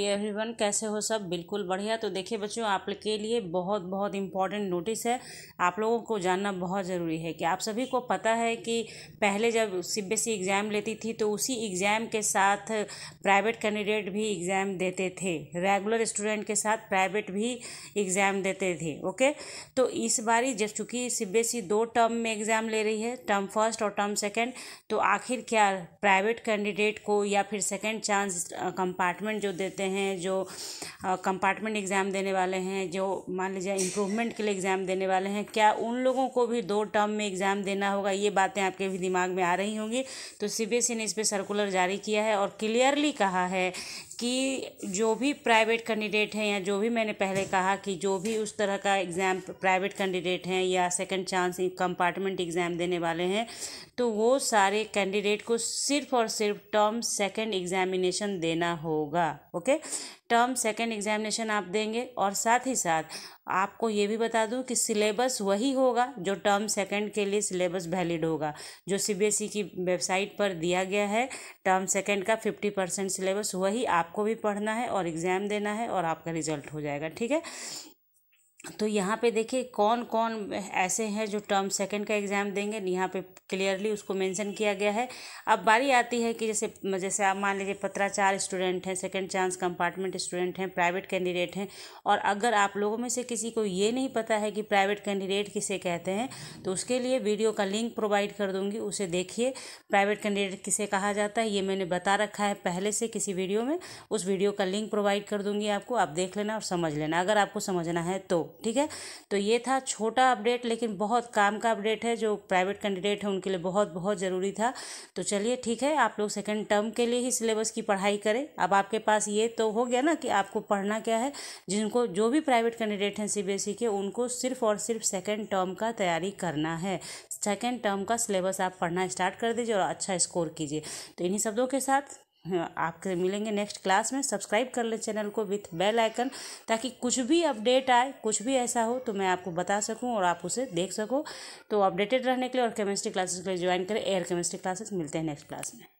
everyone कैसे हो सब बिल्कुल बढ़िया तो देखिए बच्चों आप के लिए बहुत बहुत इम्पॉर्टेंट नोटिस है आप लोगों को जानना बहुत ज़रूरी है कि आप सभी को पता है कि पहले जब सीबीएसई एग्ज़ाम e लेती थी तो उसी एग्ज़ाम के साथ प्राइवेट कैंडिडेट भी एग्ज़ाम देते थे रेगुलर स्टूडेंट के साथ प्राइवेट भी एग्ज़ाम देते थे ओके तो इस बारी जब चूँकि सी e दो टर्म में एग्ज़ाम ले रही है टर्म फर्स्ट और टर्म सेकेंड तो आखिर क्या प्राइवेट कैंडिडेट को या फिर सेकेंड चांस कंपार्टमेंट जो देते होते हैं जो कंपार्टमेंट एग्ज़ाम देने वाले हैं जो मान लीजिए इम्प्रूवमेंट के लिए एग्ज़ाम देने वाले हैं क्या उन लोगों को भी दो टर्म में एग्ज़ाम देना होगा ये बातें आपके भी दिमाग में आ रही होंगी तो सी ने इस पर सर्कुलर जारी किया है और क्लियरली कहा है कि जो भी प्राइवेट कैंडिडेट हैं या जो भी मैंने पहले कहा कि जो भी उस तरह का एग्ज़ाम प्राइवेट कैंडिडेट हैं या सेकंड चांस कंपार्टमेंट एग्ज़ाम देने वाले हैं तो वो सारे कैंडिडेट को सिर्फ और सिर्फ टर्म सेकंड एग्ज़ामिनेशन देना होगा ओके टर्म सेकंड एग्ज़ामिनेशन आप देंगे और साथ ही साथ आपको ये भी बता दूं कि सिलेबस वही होगा जो टर्म सेकंड के लिए सिलेबस वैलिड होगा जो सीबीएसई e की वेबसाइट पर दिया गया है टर्म सेकंड का फिफ्टी परसेंट सिलेबस वही आप आपको भी पढ़ना है और एग्ज़ाम देना है और आपका रिजल्ट हो जाएगा ठीक है तो यहाँ पे देखिए कौन कौन ऐसे हैं जो टर्म सेकंड का एग्ज़ाम देंगे यहाँ पे क्लियरली उसको मेंशन किया गया है अब बारी आती है कि जैसे जैसे आप मान लीजिए पत्राचार स्टूडेंट हैं सेकंड चांस कंपार्टमेंट स्टूडेंट हैं प्राइवेट कैंडिडेट हैं और अगर आप लोगों में से किसी को ये नहीं पता है कि प्राइवेट कैंडिडेट किसे कहते हैं तो उसके लिए वीडियो का लिंक प्रोवाइड कर दूँगी उसे देखिए प्राइवेट कैंडिडेट किसे कहा जाता है ये मैंने बता रखा है पहले से किसी वीडियो में उस वीडियो का लिंक प्रोवाइड कर दूँगी आपको आप देख लेना और समझ लेना अगर आपको समझना है तो ठीक है तो ये था छोटा अपडेट लेकिन बहुत काम का अपडेट है जो प्राइवेट कैंडिडेट है उनके लिए बहुत बहुत ज़रूरी था तो चलिए ठीक है आप लोग सेकेंड टर्म के लिए ही सिलेबस की पढ़ाई करें अब आपके पास ये तो हो गया ना कि आपको पढ़ना क्या है जिनको जो भी प्राइवेट कैंडिडेट हैं सी e के उनको सिर्फ और सिर्फ सेकेंड टर्म का तैयारी करना है सेकेंड टर्म का सिलेबस आप पढ़ना स्टार्ट कर दीजिए और अच्छा स्कोर कीजिए तो इन्हीं शब्दों के साथ आपके मिलेंगे नेक्स्ट क्लास में सब्सक्राइब कर लें चैनल को विथ बेल आइकन ताकि कुछ भी अपडेट आए कुछ भी ऐसा हो तो मैं आपको बता सकूं और आप उसे देख सको तो अपडेटेड रहने के लिए और केमिस्ट्री क्लासेस के लिए ज्वाइन करें एयर केमिस्ट्री क्लासेस मिलते हैं नेक्स्ट क्लास में